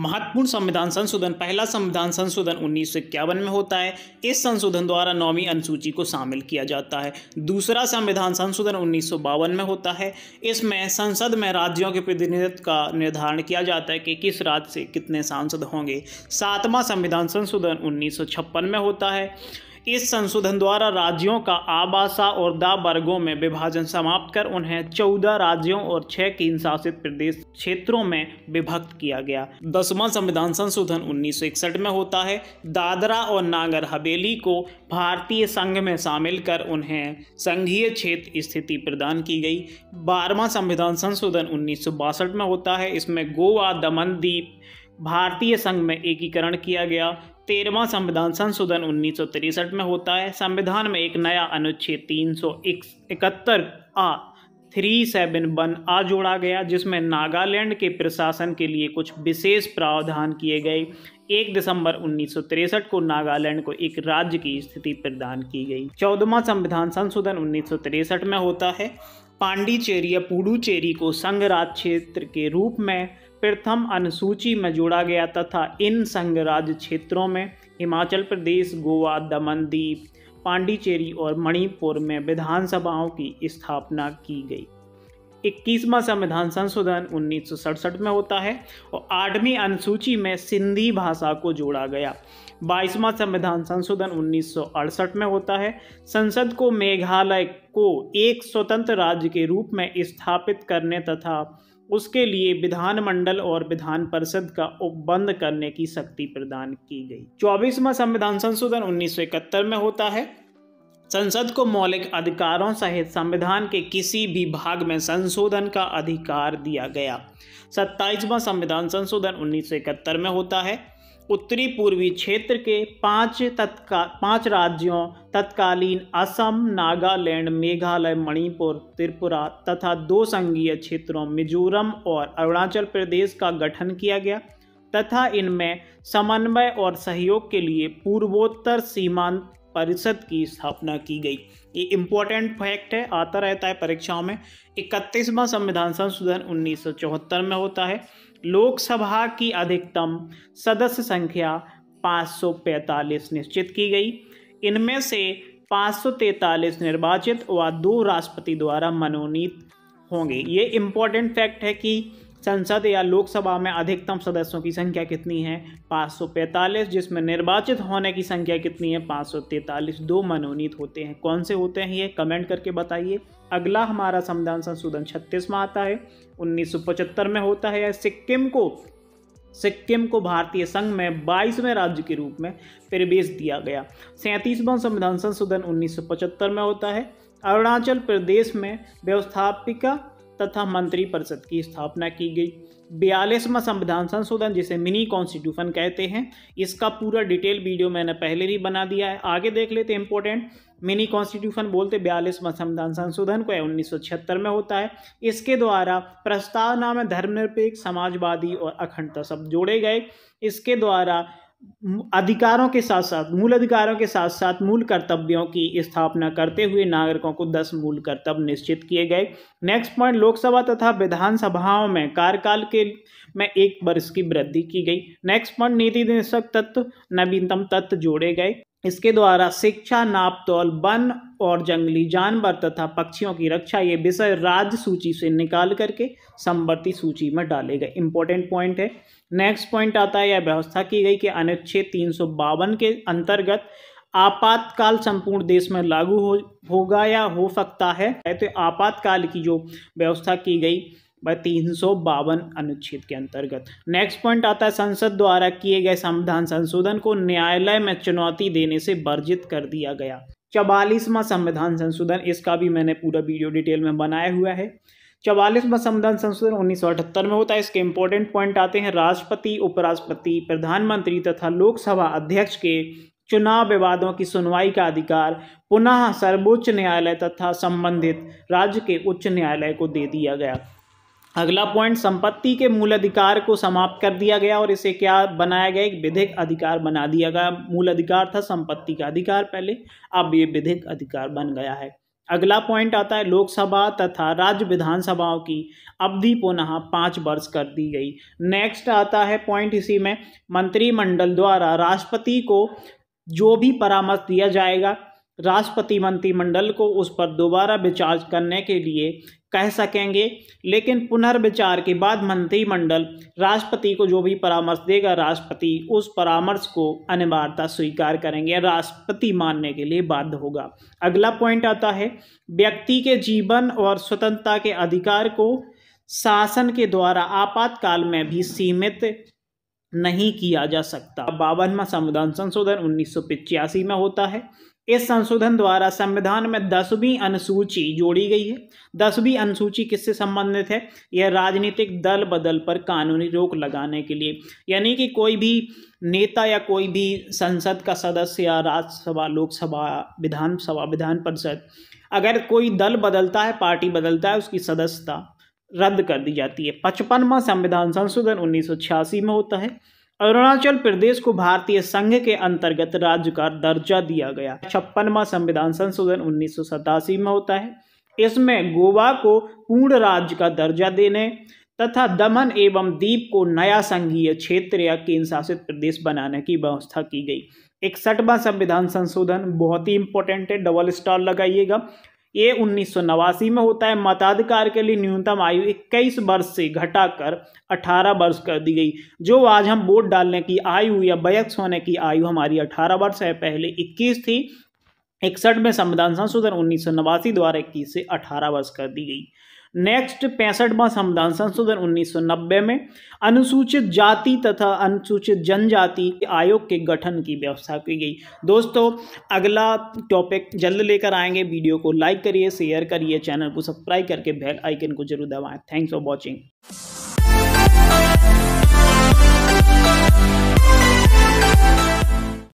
महत्वपूर्ण संविधान संशोधन पहला संविधान संशोधन उन्नीस में होता है इस संशोधन द्वारा नौवीं अनुसूची को शामिल किया जाता है दूसरा संविधान संशोधन उन्नीस में होता है इसमें संसद में राज्यों के प्रतिनिधित्व का निर्धारण किया जाता है कि किस राज्य से कितने सांसद होंगे सातवां संविधान संशोधन उन्नीस में होता है इस संशोधन द्वारा राज्यों का आबासा और दा वर्गों में विभाजन समाप्त कर उन्हें चौदह राज्यों और छह केंद्र शासित प्रदेश क्षेत्रों में विभक्त किया गया दसवां संविधान संशोधन उन्नीस में होता है दादरा और नागर हवेली को भारतीय संघ में शामिल कर उन्हें संघीय क्षेत्र स्थिति प्रदान की गई बारहवां संविधान संशोधन उन्नीस में होता है इसमें गोवा दमन द्वीप भारतीय संघ में एकीकरण किया गया तेरहवा संविधान संशोधन उन्नीस में होता है संविधान में एक नया अनुच्छेद तीन सौ इकहत्तर A three seven one A जोड़ा गया जिसमें नागालैंड के प्रशासन के लिए कुछ विशेष प्रावधान किए गए एक दिसंबर उन्नीस को नागालैंड को एक राज्य की स्थिति प्रदान की गई चौदहवा संविधान संशोधन उन्नीस में होता है पांडिचेरी या पुडुचेरी को संघ राज्य क्षेत्र के रूप में प्रथम अनुसूची में जोड़ा गया तथा इन संघ राज्य क्षेत्रों में हिमाचल प्रदेश गोवा दमन दीप पांडिचेरी और मणिपुर में विधानसभाओं की स्थापना की गई इक्कीसवां संविधान संशोधन उन्नीस में होता है और आठवीं अनुसूची में सिंधी भाषा को जोड़ा गया बाईसवां संविधान संशोधन उन्नीस में होता है संसद को मेघालय को एक स्वतंत्र राज्य के रूप में स्थापित करने तथा उसके लिए विधानमंडल और विधान परिषद का उपबंध करने की शक्ति प्रदान की गई चौबीसवा संविधान संशोधन उन्नीस में होता है संसद को मौलिक अधिकारों सहित संविधान के किसी भी भाग में संशोधन का अधिकार दिया गया सत्ताईसवां संविधान संशोधन उन्नीस में होता है उत्तरी पूर्वी क्षेत्र के पांच तत्का पांच राज्यों तत्कालीन असम नागालैंड मेघालय मणिपुर त्रिपुरा तथा दो संघीय क्षेत्रों मिजोरम और अरुणाचल प्रदेश का गठन किया गया तथा इनमें समन्वय और सहयोग के लिए पूर्वोत्तर सीमांत परिषद की स्थापना की गई ये इम्पोर्टेंट फैक्ट है आता रहता है परीक्षाओं में इकतीसवां संविधान संशोधन उन्नीस में होता है लोकसभा की अधिकतम सदस्य संख्या 545 निश्चित की गई इनमें से 543 निर्वाचित व दो राष्ट्रपति द्वारा मनोनीत होंगे ये इम्पोर्टेंट फैक्ट है कि संसद या लोकसभा में अधिकतम सदस्यों की संख्या कितनी है 545 जिसमें निर्वाचित होने की संख्या कितनी है 543 दो मनोनीत होते हैं कौन से होते हैं ये कमेंट करके बताइए अगला हमारा संविधान संशोधन छत्तीस में आता है पचहत्तर में होता है सिक्किम को सिक्किम को भारतीय संघ में बाईसवें राज्य के रूप में प्रवेश दिया गया सैंतीसवां संविधान संशोधन पचहत्तर में होता है अरुणाचल प्रदेश में व्यवस्थापिका तथा मंत्रिपरिषद की स्थापना की गई बयालीसवा संविधान संशोधन जिसे मिनी कॉन्स्टिट्यूशन कहते हैं इसका पूरा डिटेल वीडियो मैंने पहले भी बना दिया है आगे देख लेते हैं इंपॉर्टेंट मिनी कॉन्स्टिट्यूशन बोलते बयालीसवा संविधान संशोधन को उन्नीस में होता है इसके द्वारा प्रस्तावना में धर्मनिरपेक्ष समाजवादी और अखंडता शब्द जोड़े गए इसके द्वारा अधिकारों के साथ साथ मूल अधिकारों के साथ साथ मूल कर्तव्यों की स्थापना करते हुए नागरिकों को दस मूल कर्तव्य निश्चित किए गए नेक्स्ट पॉइंट लोकसभा तथा विधानसभाओं में कार्यकाल के में एक वर्ष की वृद्धि की गई नेक्स्ट पॉइंट नीति निदेशक तत्व नवीनतम तत्व जोड़े गए इसके द्वारा शिक्षा नापतौल वन और जंगली जानवर तथा पक्षियों की रक्षा ये विषय राज्य सूची से निकाल करके समवर्ती सूची में डाले गए इंपॉर्टेंट पॉइंट है नेक्स्ट पॉइंट आता है यह व्यवस्था की गई कि अनुच्छेद तीन के अंतर्गत आपातकाल संपूर्ण देश में लागू हो होगा या हो सकता है तो आपातकाल की जो व्यवस्था की गई भाई तीन सौ बावन अनुच्छेद के अंतर्गत नेक्स्ट पॉइंट आता है संसद द्वारा किए गए संविधान संशोधन को न्यायालय में चुनौती देने से वर्जित कर दिया गया चवालीसवां संविधान संशोधन इसका भी मैंने पूरा वीडियो डिटेल में बनाया हुआ है चवालीसवां संविधान संशोधन उन्नीस में होता है इसके इंपॉर्टेंट पॉइंट आते हैं राष्ट्रपति उपराष्ट्रपति प्रधानमंत्री तथा लोकसभा अध्यक्ष के चुनाव विवादों की सुनवाई का अधिकार पुनः सर्वोच्च न्यायालय तथा संबंधित राज्य के उच्च न्यायालय को दे दिया गया अगला पॉइंट संपत्ति के मूल अधिकार को समाप्त कर दिया गया और इसे क्या बनाया गया एक विधिक अधिकार बना दिया गया मूल अधिकार था संपत्ति का अधिकार पहले अब ये विधिक अधिकार बन गया है अगला पॉइंट आता है लोकसभा तथा राज्य विधानसभाओं की अवधि पुनः पाँच वर्ष कर दी गई नेक्स्ट आता है पॉइंट इसी में मंत्रिमंडल द्वारा राष्ट्रपति को जो भी परामर्श दिया जाएगा राष्ट्रपति मंत्रिमंडल को उस पर दोबारा विचार करने के लिए कह सकेंगे लेकिन पुनर्विचार के बाद मंत्रिमंडल राष्ट्रपति को जो भी परामर्श देगा राष्ट्रपति उस परामर्श को अनिवार्यता स्वीकार करेंगे राष्ट्रपति मानने के लिए बाध्य होगा अगला पॉइंट आता है व्यक्ति के जीवन और स्वतंत्रता के अधिकार को शासन के द्वारा आपातकाल में भी सीमित नहीं किया जा सकता बावनवा संविधान संशोधन उन्नीस में होता है इस संशोधन द्वारा संविधान में दसवीं अनुसूची जोड़ी गई है दसवीं अनुसूची किससे संबंधित है यह राजनीतिक दल बदल पर कानूनी रोक लगाने के लिए यानी कि कोई भी नेता या कोई भी संसद का सदस्य या राज्यसभा लोकसभा विधानसभा विधान परिषद अगर कोई दल बदलता है पार्टी बदलता है उसकी सदस्यता रद्द कर दी जाती है पचपनवा संविधान संशोधन उन्नीस में होता है अरुणाचल प्रदेश को भारतीय संघ के अंतर्गत राज्य का दर्जा दिया गया छप्पनवा संविधान संशोधन उन्नीस में होता है इसमें गोवा को पूर्ण राज्य का दर्जा देने तथा दमन एवं द्वीप को नया संघीय क्षेत्र या केंद्र शासित प्रदेश बनाने की व्यवस्था की गई इकसठवा संविधान संशोधन बहुत ही इंपॉर्टेंट है डबल स्टार लगाइएगा ये उन्नीस में होता है मताधिकार के लिए न्यूनतम आयु इक्कीस वर्ष से घटाकर 18 वर्ष कर दी गई जो आज हम वोट डालने की आयु या वयस्क होने की आयु हमारी 18 वर्ष है पहले 21 थी इकसठ में संविधान संशोधन उन्नीस द्वारा इक्कीस से अठारह वर्ष कर दी गई नेक्स्ट पैंसठवां संविधान संशोधन 1990 में अनुसूचित जाति तथा अनुसूचित जनजाति आयोग के गठन की व्यवस्था की गई दोस्तों अगला टॉपिक जल्द लेकर आएंगे वीडियो को लाइक करिए शेयर करिए चैनल को सब्सक्राइब करके बेल आइकन को जरूर दबाएं थैंक्स फॉर वॉचिंग